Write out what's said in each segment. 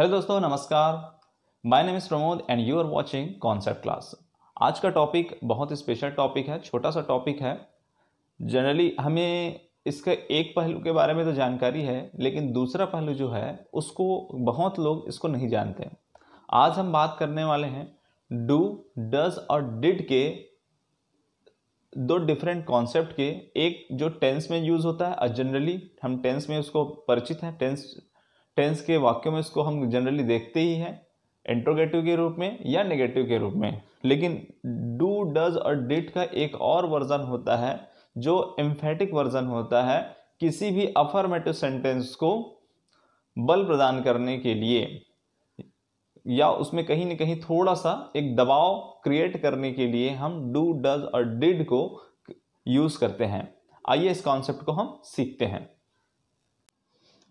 hello दोस्तों नमस्कार my name is Pramod and you are watching concept class आज का टॉपिक बहुत स्पेशल टॉपिक है छोटा सा टॉपिक है जनरली हमें इसके एक पहलू के बारे में तो जानकारी है लेकिन दूसरा पहलू जो है उसको बहुत लोग इसको नहीं जानते आज हम बात करने वाले हैं डू डज और डिड के दो डिफरेंट कॉन्सेप्ट के एक जो टेंस में यूज़ होता है और जनरली हम टेंस में उसको परिचित हैं टेंस टेंस के वाक्यों में इसको हम जनरली देखते ही हैं इंट्रोगेटिव के रूप में या नेगेटिव के रूप में लेकिन डू डज और डिट का एक और वर्जन होता है जो एम्फेटिक वर्जन होता है किसी भी अफर्मेटिव सेंटेंस को बल प्रदान करने के लिए या उसमें कहीं ना कहीं थोड़ा सा एक दबाव क्रिएट करने के लिए हम डू डज और डिड को यूज़ करते हैं आइए इस कॉन्सेप्ट को हम सीखते हैं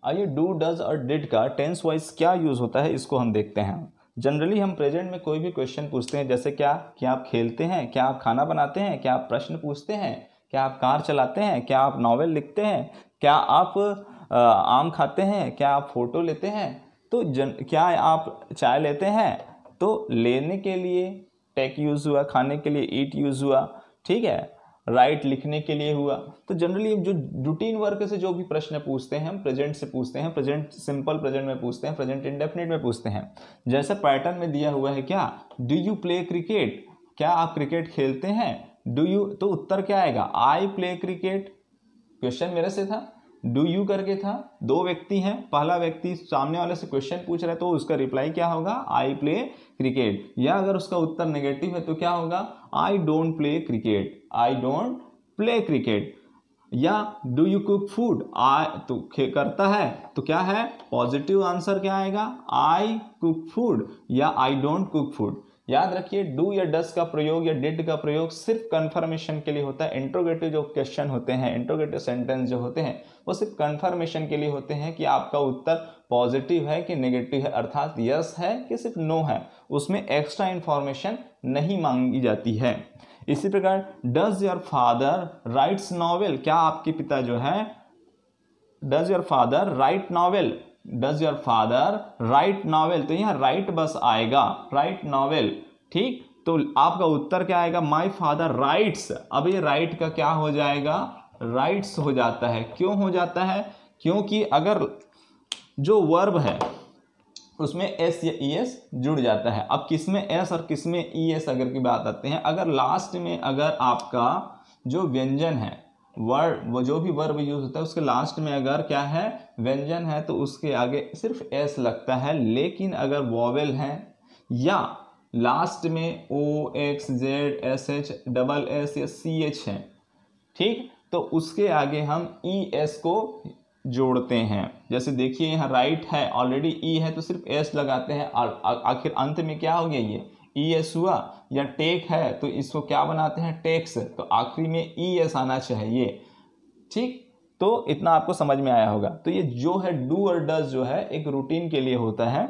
आइए डू डज और डिड का टेंस वाइज क्या यूज़ होता है इसको हम देखते हैं जनरली हम प्रेजेंट में कोई भी क्वेश्चन पूछते हैं जैसे क्या क्या आप खेलते हैं क्या आप खाना बनाते हैं क्या आप प्रश्न पूछते हैं क्या आप कार चलाते हैं क्या आप नावल लिखते हैं क्या आप आम खाते हैं क्या आप फ़ोटो लेते हैं तो जन क्या आप चाय लेते हैं तो लेने के लिए टेक यूज़ हुआ खाने के लिए ईट यूज़ हुआ ठीक है राइट लिखने के लिए हुआ तो जनरली जो रूटीन वर्क से जो भी प्रश्न पूछते हैं हम प्रेजेंट से पूछते हैं प्रेजेंट सिंपल प्रेजेंट में पूछते हैं प्रेजेंट इंडेफिनेट में पूछते हैं जैसे पैटर्न में दिया हुआ है क्या डू यू प्ले क्रिकेट क्या आप क्रिकेट खेलते हैं डू यू तो उत्तर क्या आएगा आई प्ले क्रिकेट क्वेश्चन मेरे से था डू यू करके था दो व्यक्ति हैं पहला व्यक्ति सामने वाले से क्वेश्चन पूछ रहा है तो उसका रिप्लाई क्या होगा आई प्ले क्रिकेट या अगर उसका उत्तर नेगेटिव है तो क्या होगा I don't play cricket I don't play cricket या do you cook food I तो करता है तो क्या है पॉजिटिव आंसर क्या आएगा आई कुक फूड या आई डोंट कुक फूड याद रखिए डू या डस का प्रयोग या डिड का प्रयोग सिर्फ कन्फर्मेशन के लिए होता है इंट्रोगेटिव जो क्वेश्चन होते हैं इंट्रोगेटिव सेंटेंस जो होते हैं वो सिर्फ कन्फर्मेशन के लिए होते हैं कि आपका उत्तर पॉजिटिव है कि नेगेटिव है अर्थात यस है कि सिर्फ नो है उसमें एक्स्ट्रा इन्फॉर्मेशन नहीं मांगी जाती है इसी प्रकार does your father writes novel क्या आपके पिता जो है does your father write novel does your father write novel तो यहाँ राइट बस आएगा राइट नॉवेल ठीक तो आपका उत्तर क्या आएगा माई फादर राइट्स अब ये राइट का क्या हो जाएगा राइट्स हो जाता है क्यों हो जाता है क्योंकि अगर जो वर्ब है उसमें एस या ई एस जुड़ जाता है अब किस में एस और किस में ई एस अगर की बात आते हैं अगर लास्ट में अगर आपका जो व्यंजन है वर्ड जो भी वर्ब यूज होता है उसके लास्ट में अगर क्या है व्यंजन है तो उसके आगे सिर्फ एस लगता है लेकिन अगर वॉवेल है या लास्ट में O X Z S H double S या सी एच है ठीक तो उसके आगे हम ई e, एस को जोड़ते हैं जैसे देखिए यहाँ राइट है ऑलरेडी ई e है तो सिर्फ एस लगाते हैं और आखिर अंत में क्या हो गया ये ई e एस हुआ या टेक है तो इसको क्या बनाते हैं टेक्स तो आखिरी में ई e एस आना चाहिए ठीक तो इतना आपको समझ में आया होगा तो ये जो है डू और डज जो है एक रूटीन के लिए होता है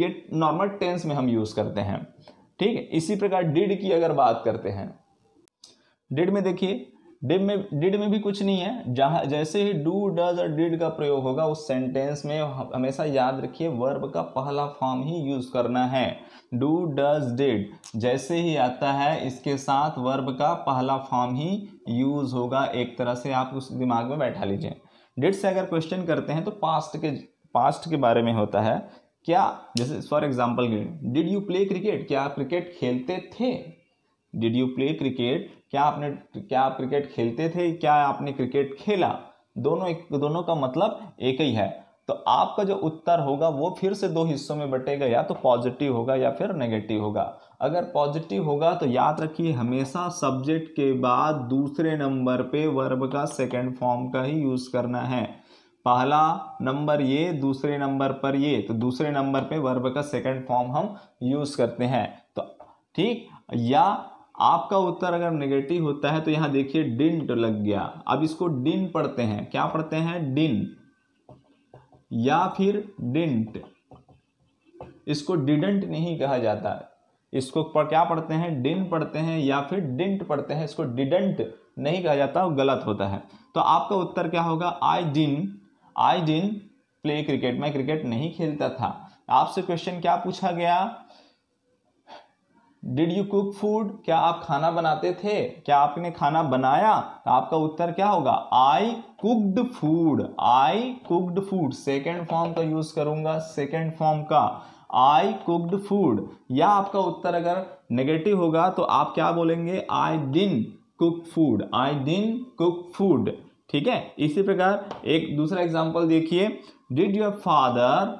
ये नॉर्मल टेंस में हम यूज़ करते हैं ठीक है इसी प्रकार डिड की अगर बात करते हैं डिड में देखिए डिड में डिड में भी कुछ नहीं है जहाँ जैसे ही डू डज और डिड का प्रयोग होगा उस सेंटेंस में हमेशा याद रखिए वर्ब का पहला फॉर्म ही यूज़ करना है डू डज डिड जैसे ही आता है इसके साथ वर्ब का पहला फॉर्म ही यूज़ होगा एक तरह से आप उस दिमाग में बैठा लीजिए डिड से अगर क्वेश्चन करते हैं तो पास्ट के पास्ट के बारे में होता है क्या जैसे for example did you play cricket क्या आप क्रिकेट खेलते थे डिड यू प्ले क्रिकेट क्या आपने क्या आप क्रिकेट खेलते थे क्या आपने क्रिकेट खेला दोनों एक दोनों का मतलब एक ही है तो आपका जो उत्तर होगा वो फिर से दो हिस्सों में बटेगा या तो पॉजिटिव होगा या फिर नेगेटिव होगा अगर पॉजिटिव होगा तो याद रखिए हमेशा सब्जेक्ट के बाद दूसरे नंबर पे वर्ब का सेकेंड फॉर्म का ही यूज़ करना है पहला नंबर ये दूसरे नंबर पर ये तो दूसरे नंबर पे वर्ब का सेकेंड फॉर्म हम यूज़ करते हैं तो ठीक या आपका उत्तर अगर नेगेटिव होता है तो यहाँ देखिए डिंट लग गया अब इसको डिन पढ़ते हैं क्या पढ़ते हैं डिन या फिर डिंट इसको डिडेंट नहीं कहा जाता इसको पर क्या पढ़ते हैं डिन पढ़ते हैं या फिर डिंट पढ़ते हैं इसको डिडंट नहीं कहा जाता वो गलत होता है तो आपका उत्तर क्या होगा आई डिन आई डिन प्ले क्रिकेट मैं क्रिकेट नहीं खेलता था आपसे क्वेश्चन क्या पूछा गया डिड यू कुक फूड क्या आप खाना बनाते थे क्या आपने खाना बनाया तो आपका उत्तर क्या होगा I cooked food I cooked food second form का यूज करूंगा सेकेंड फॉर्म का आई कुकड फूड या आपका उत्तर अगर नेगेटिव होगा तो आप क्या बोलेंगे आई डिन कुक फूड आई डिन कुक फूड ठीक है इसी प्रकार एक दूसरा एग्जाम्पल देखिए did your father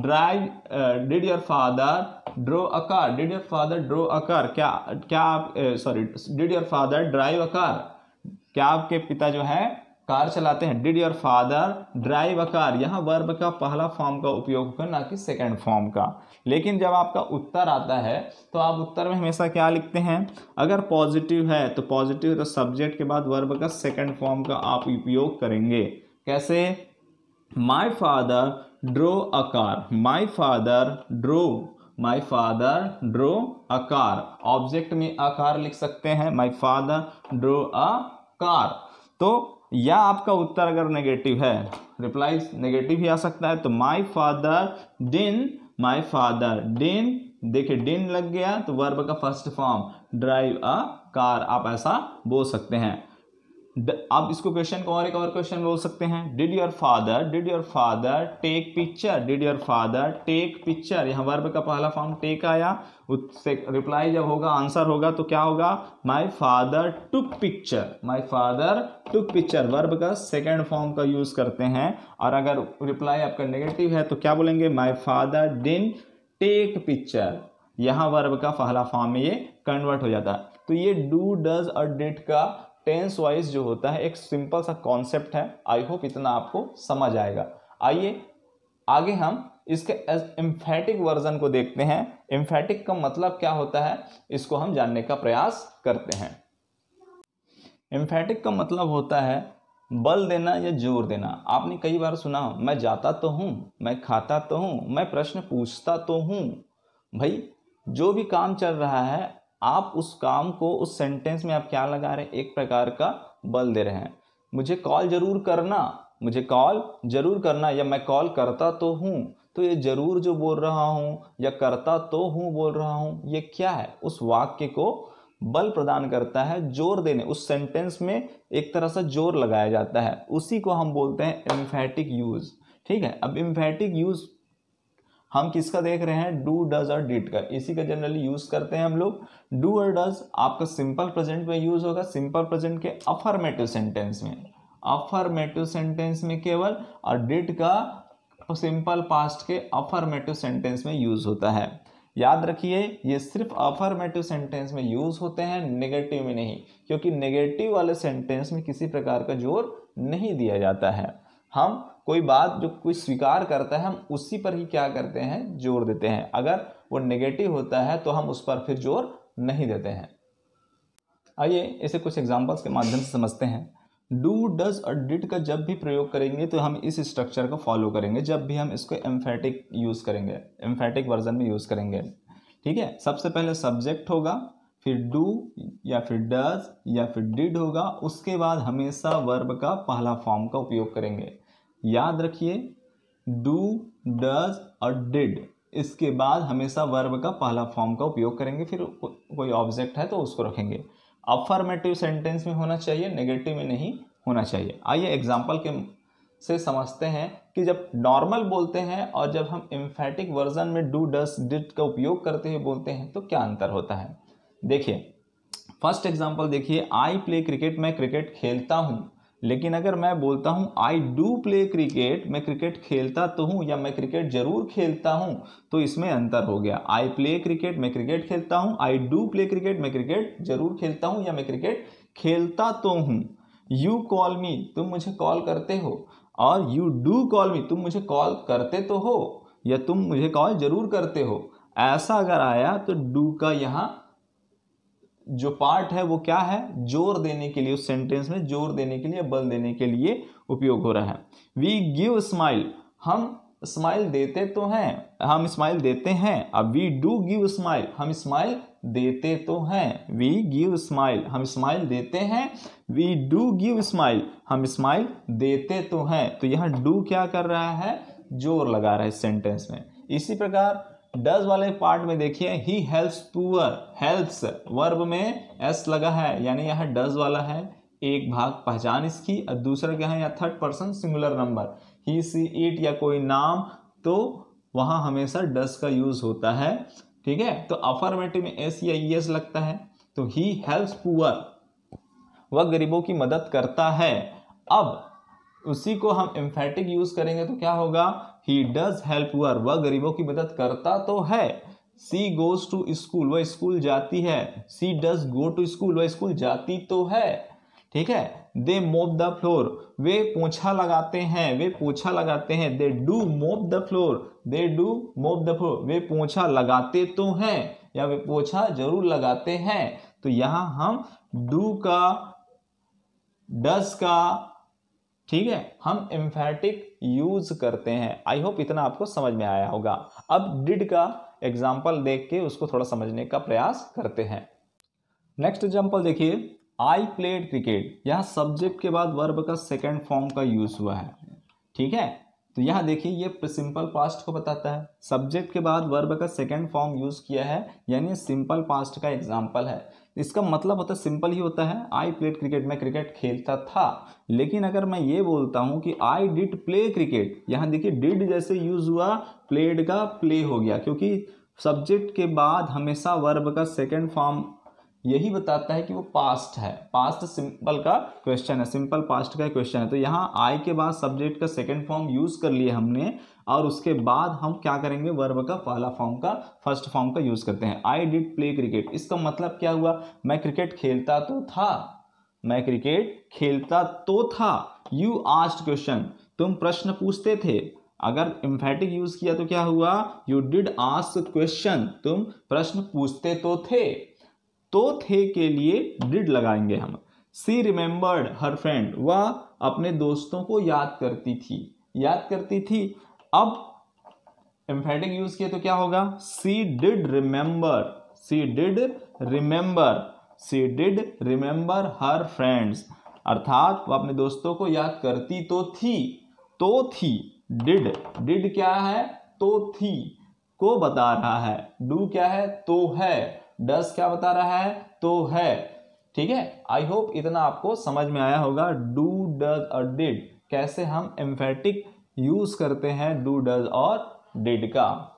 drive did your father drew a car did your father drew a car क्या क्या आप sorry did your father drive a car क्या आपके पिता जो है कार चलाते हैं did your father drive a car यहाँ वर्ब का पहला फॉर्म का उपयोग होगा ना कि सेकेंड फॉर्म का लेकिन जब आपका उत्तर आता है तो आप उत्तर में हमेशा क्या लिखते हैं अगर पॉजिटिव है तो पॉजिटिव तो सब्जेक्ट के बाद वर्ब का सेकेंड फॉर्म का आप उपयोग करेंगे कैसे my father drew a car my father drew my father drew a car object में अ लिख सकते हैं my father drew a car तो या आपका उत्तर अगर नेगेटिव है रिप्लाई नेगेटिव ही आ सकता है तो माई फादर डिन माई फादर डिन देखिए डिन लग गया तो वर्ब का first form drive a car आप ऐसा बोल सकते हैं अब इसको क्वेश्चन को और एक और क्वेश्चन बोल सकते हैं did your father did your father take picture did your father take picture यहाँ वर्ब का पहला फॉर्म टेक आया उससे रिप्लाई जब होगा आंसर होगा तो क्या होगा my father took picture my father took picture verb का सेकेंड फॉर्म का यूज़ करते हैं और अगर रिप्लाई आपका नेगेटिव है तो क्या बोलेंगे my father didn't take picture यहाँ वर्ब का पहला फॉर्म ये कन्वर्ट हो जाता है तो ये डू डज और डिट का टेंस वाइज जो होता है एक सिंपल सा कॉन्सेप्ट है आई होप इतना आपको समझ आएगा आइए आगे हम इसके इम्फेटिक वर्जन को देखते हैं इम्फेटिक का मतलब क्या होता है इसको हम जानने का प्रयास करते हैं एम्फेटिक का मतलब होता है बल देना या जोर देना आपने कई बार सुना हो मैं जाता तो हूँ मैं खाता तो हूँ मैं प्रश्न पूछता तो हूँ भाई जो भी काम चल रहा है आप उस काम को उस सेंटेंस में आप क्या लगा रहे हैं एक प्रकार का बल दे रहे हैं मुझे कॉल जरूर करना मुझे कॉल जरूर करना या मैं कॉल करता तो हूँ तो ये जरूर जो बोल रहा हूँ या करता तो हूँ बोल रहा हूँ ये क्या है उस वाक्य को बल प्रदान करता है जोर देने उस सेंटेंस में एक तरह से जोर लगाया जाता है उसी को हम बोलते हैं इम्फेटिक यूज़ ठीक है अब इम्फेटिक यूज़ हम किसका देख रहे हैं डू डज और डिट का इसी का जनरली यूज करते हैं हम लोग डू और डज आपका सिंपल प्रेजेंट में यूज होगा सिंपल प्रेजेंट के अफर्मेटिव सेंटेंस में अफर्मेटिव सेंटेंस में केवल और डिट का सिंपल पास्ट के अफर्मेटिव सेंटेंस में यूज होता है याद रखिए ये सिर्फ अफर्मेटिव सेंटेंस में यूज होते हैं नेगेटिव में नहीं क्योंकि नेगेटिव वाले सेंटेंस में किसी प्रकार का जोर नहीं दिया जाता है हम कोई बात जो कोई स्वीकार करता है हम उसी पर ही क्या करते हैं जोर देते हैं अगर वो नेगेटिव होता है तो हम उस पर फिर जोर नहीं देते हैं आइए इसे कुछ एग्जाम्पल्स के माध्यम से समझते हैं डू डज और डिड का जब भी प्रयोग करेंगे तो हम इस स्ट्रक्चर को फॉलो करेंगे जब भी हम इसको एम्फेटिक यूज़ करेंगे एम्फेटिक वर्जन में यूज़ करेंगे ठीक है सबसे पहले सब्जेक्ट होगा फिर डू या फिर डज या फिर डिड होगा उसके बाद हमेशा वर्ब का पहला फॉर्म का उपयोग करेंगे याद रखिए डू डज और डिड इसके बाद हमेशा वर्ब का पहला फॉर्म का उपयोग करेंगे फिर को, कोई ऑब्जेक्ट है तो उसको रखेंगे अफर्मेटिव सेंटेंस में होना चाहिए नेगेटिव में नहीं होना चाहिए आइए एग्जाम्पल के से समझते हैं कि जब नॉर्मल बोलते हैं और जब हम इम्फेटिक वर्जन में डू डस डिट का उपयोग करते हुए बोलते हैं तो क्या अंतर होता है देखिए फर्स्ट एग्जाम्पल देखिए आई प्ले क्रिकेट मैं क्रिकेट खेलता हूँ लेकिन अगर मैं बोलता हूँ आई डू प्ले क्रिकेट मैं क्रिकेट खेलता तो हूँ या मैं क्रिकेट जरूर खेलता हूँ तो इसमें अंतर हो गया आई प्ले क्रिकेट मैं क्रिकेट खेलता हूँ आई डू प्ले क्रिकेट मैं क्रिकेट जरूर खेलता हूँ या मैं क्रिकेट खेलता तो हूँ यू कॉल मी तुम मुझे कॉल करते हो और यू डू कॉल मी तुम मुझे कॉल करते तो हो या तुम मुझे कॉल जरूर करते हो ऐसा अगर आया तो डू का यहाँ जो पार्ट है वो क्या है जोर देने के लिए उस सेंटेंस में जोर देने के लिए बल देने के लिए उपयोग हो रहा है वी गिव स्माइल हम स्माइल देते तो हैं हम स्माइल देते हैं अब वी डू गिव स्माइल हम स्माइल देते तो हैं वी गिव स्माइल हम स्माइल देते हैं वी डू गिव स्माइल हम स्माइल देते तो हैं तो यहाँ डू क्या कर रहा है जोर लगा रहा है सेंटेंस में इसी प्रकार डज वाले पार्ट में देखिए he helps poor helps verb में एस लगा है यानी यह डज वाला है एक भाग पहचान इसकी और दूसरा क्या है या third person singular number he she it या कोई नाम तो वहाँ हमेशा डज का यूज़ होता है ठीक है तो अफर्मेटिव में एस या ई एस लगता है तो ही हेल्प्स पुअर वह गरीबों की मदद करता है अब उसी को हम एम्फेटिक यूज़ करेंगे तो क्या होगा ही डज हेल्प पुअर वह गरीबों की मदद करता तो है सी गोज टू स्कूल वह स्कूल जाती है she does go to school वह स्कूल जाती तो है ठीक है दे मोप द फ्लोर वे पोछा लगाते हैं वे पोछा लगाते हैं they do mop the floor they do mop the floor वे पोछा लगाते तो हैं या वे पोछा जरूर लगाते हैं तो यहाँ हम डू का डस का ठीक है हम एम्फेटिक यूज़ करते हैं आई होप इतना आपको समझ में आया होगा अब डिड का एग्जाम्पल देख के उसको थोड़ा समझने का प्रयास करते हैं नेक्स्ट एग्जाम्पल देखिए आई प्लेड क्रिकेट यहाँ सब्जेक्ट के बाद वर्ब का सेकेंड फॉर्म का यूज़ हुआ है ठीक है तो यहाँ देखिए ये सिंपल पास्ट को बताता है सब्जेक्ट के बाद वर्ब का सेकेंड फॉर्म यूज़ किया है यानी सिंपल पास्ट का एग्जाम्पल है तो इसका मतलब होता है सिंपल ही होता है आई प्लेड क्रिकेट मैं क्रिकेट खेलता था लेकिन अगर मैं ये बोलता हूँ कि आई डिड प्ले क्रिकेट यहाँ देखिए डिड जैसे यूज हुआ प्लेड का प्ले हो गया क्योंकि सब्जेक्ट के बाद हमेशा वर्ब का सेकेंड फॉर्म यही बताता है कि वो पास्ट है पास्ट सिंपल का क्वेश्चन है सिंपल पास्ट का क्वेश्चन है तो यहाँ आई के बाद सब्जेक्ट का सेकंड फॉर्म यूज़ कर लिए हमने और उसके बाद हम क्या करेंगे वर्ब का पहला फॉर्म का फर्स्ट फॉर्म का यूज़ करते हैं आई डिड प्ले क्रिकेट इसका मतलब क्या हुआ मैं क्रिकेट खेलता तो था मैं क्रिकेट खेलता तो था यू आस्ट क्वेश्चन तुम प्रश्न पूछते थे अगर इम्फेटिक यूज़ किया तो क्या हुआ यू डिड आस्क क्वेश्चन तुम प्रश्न पूछते तो थे तो थे के लिए डिड लगाएंगे हम सी रिमेंबर्ड हर फ्रेंड वह अपने दोस्तों को याद करती थी याद करती थी अब एम्फेटिक यूज किए तो क्या होगा she did remember she did remember she did remember her friends अर्थात वह अपने दोस्तों को याद करती तो थी तो थी डिड डिड क्या है तो थी को बता रहा है डू क्या है तो है डस क्या बता रहा है तो है ठीक है आई होप इतना आपको समझ में आया होगा डू डज और डिड कैसे हम एम्फेटिक यूज करते हैं डू डज और डिड का